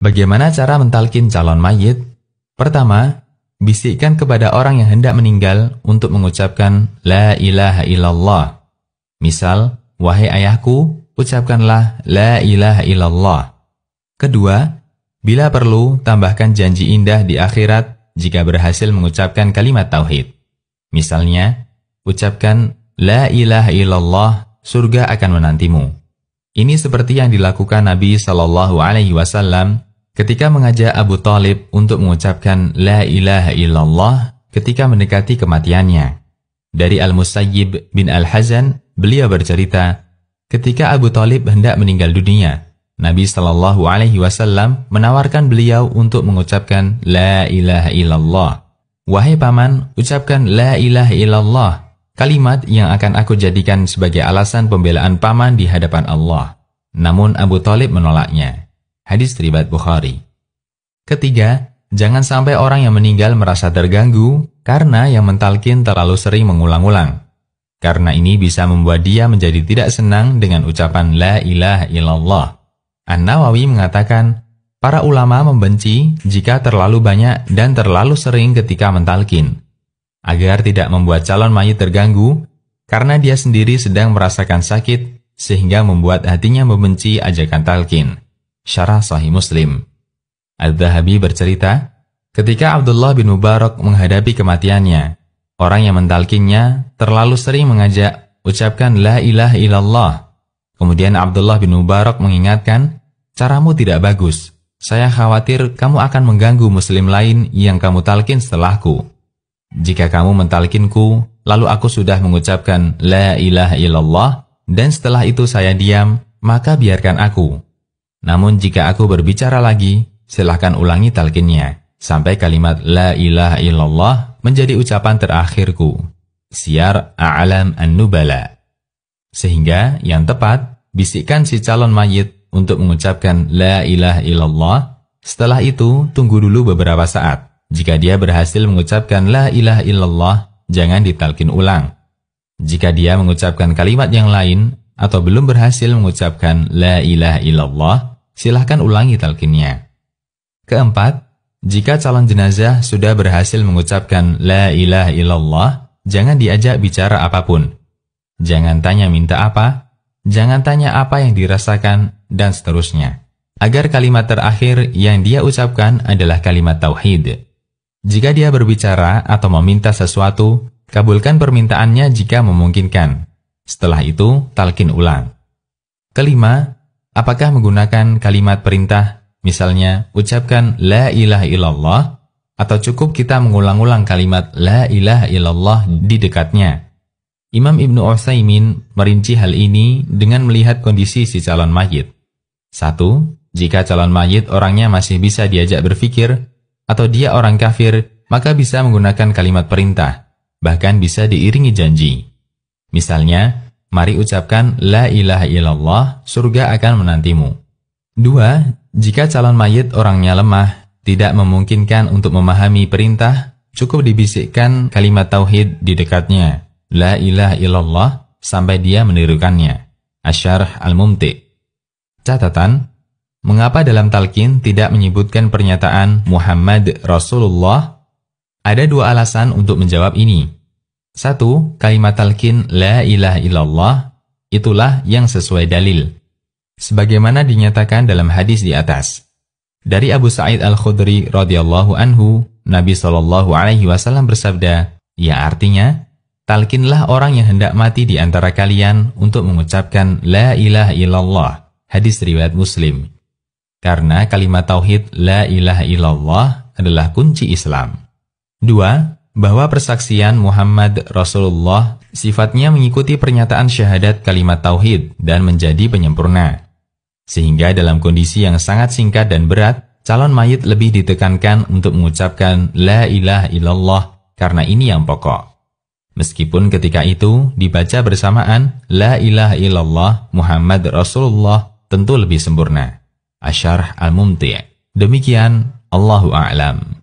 Bagaimana cara mentalkin calon mayit? Pertama, bisikkan kepada orang yang hendak meninggal untuk mengucapkan La ilaha illallah. Misal, wahai ayahku, ucapkanlah La ilaha illallah. Kedua, bila perlu, tambahkan janji indah di akhirat jika berhasil mengucapkan kalimat tauhid. Misalnya, ucapkan La ilaha illallah, surga akan menantimu. Ini seperti yang dilakukan Nabi Shallallahu Alaihi Wasallam Ketika mengajak Abu Talib untuk mengucapkan La ilaha illallah ketika mendekati kematiannya. Dari Al-Musayyib bin Al-Hazan, beliau bercerita, ketika Abu Talib hendak meninggal dunia, Nabi Shallallahu Alaihi Wasallam menawarkan beliau untuk mengucapkan La ilaha illallah. Wahai paman, ucapkan La ilaha illallah, kalimat yang akan aku jadikan sebagai alasan pembelaan paman di hadapan Allah. Namun Abu Talib menolaknya. Hadis riwayat Bukhari. Ketiga, jangan sampai orang yang meninggal merasa terganggu karena yang mentalkin terlalu sering mengulang-ulang. Karena ini bisa membuat dia menjadi tidak senang dengan ucapan La ilaha illallah. An-Nawawi mengatakan, para ulama membenci jika terlalu banyak dan terlalu sering ketika mentalkin. Agar tidak membuat calon mayit terganggu, karena dia sendiri sedang merasakan sakit sehingga membuat hatinya membenci ajakan talkin. Syarah Sahih Muslim. Al-Dhahabi bercerita, ketika Abdullah bin Mubarak menghadapi kematiannya, orang yang mentalkinnya terlalu sering mengajak ucapkan La ilaha illallah. Kemudian Abdullah bin Mubarak mengingatkan, caramu tidak bagus. Saya khawatir kamu akan mengganggu muslim lain yang kamu talkin setelahku. Jika kamu mentalkinku, lalu aku sudah mengucapkan La ilaha illallah, dan setelah itu saya diam, maka biarkan aku. Namun jika aku berbicara lagi, silahkan ulangi talkinnya, sampai kalimat La ilaha illallah menjadi ucapan terakhirku. Siar A'lam An-Nubala. Sehingga yang tepat, bisikkan si calon mayit untuk mengucapkan La ilaha illallah. Setelah itu, tunggu dulu beberapa saat. Jika dia berhasil mengucapkan La ilaha illallah, jangan ditalkin ulang. Jika dia mengucapkan kalimat yang lain, atau belum berhasil mengucapkan La ilaha illallah, silahkan ulangi talkinnya. Keempat, jika calon jenazah sudah berhasil mengucapkan La ilaha illallah, jangan diajak bicara apapun. Jangan tanya minta apa, jangan tanya apa yang dirasakan, dan seterusnya. Agar kalimat terakhir yang dia ucapkan adalah kalimat tauhid. Jika dia berbicara atau meminta sesuatu, kabulkan permintaannya jika memungkinkan. Setelah itu, talkin ulang. Kelima, Apakah menggunakan kalimat perintah, misalnya ucapkan la ilaha illallah, atau cukup kita mengulang-ulang kalimat la ilaha illallah di dekatnya? Imam Ibn Utsaimin merinci hal ini dengan melihat kondisi si calon mayit. Satu, Jika calon mayit orangnya masih bisa diajak berpikir, atau dia orang kafir, maka bisa menggunakan kalimat perintah, bahkan bisa diiringi janji. Misalnya, Mari ucapkan La ilaha illallah, surga akan menantimu. 2. Jika calon mayit orangnya lemah, tidak memungkinkan untuk memahami perintah, cukup dibisikkan kalimat tauhid di dekatnya. La ilaha illallah, sampai dia menirukannya. Asyarah al-Mumti. Catatan, mengapa dalam talqin tidak menyebutkan pernyataan Muhammad Rasulullah? Ada dua alasan untuk menjawab ini. Satu, kalimat talqin La ilaha illallah, itulah yang sesuai dalil. Sebagaimana dinyatakan dalam hadis di atas. Dari Abu Sa'id Al-Khudri radhiyallahu anhu, Nabi Shallallahu alaihi wasallam bersabda, ya artinya, talqinlah orang yang hendak mati di antara kalian untuk mengucapkan La ilaha illallah, hadis riwayat Muslim. Karena kalimat tauhid La ilaha illallah adalah kunci Islam. Dua, bahwa persaksian Muhammad Rasulullah sifatnya mengikuti pernyataan syahadat kalimat tauhid dan menjadi penyempurna. Sehingga dalam kondisi yang sangat singkat dan berat, calon mayit lebih ditekankan untuk mengucapkan La ilaha illallah karena ini yang pokok. Meskipun ketika itu dibaca bersamaan La ilaha illallah Muhammad Rasulullah tentu lebih sempurna. Asyarah al-Mumti' Demikian, Allahu A'lam.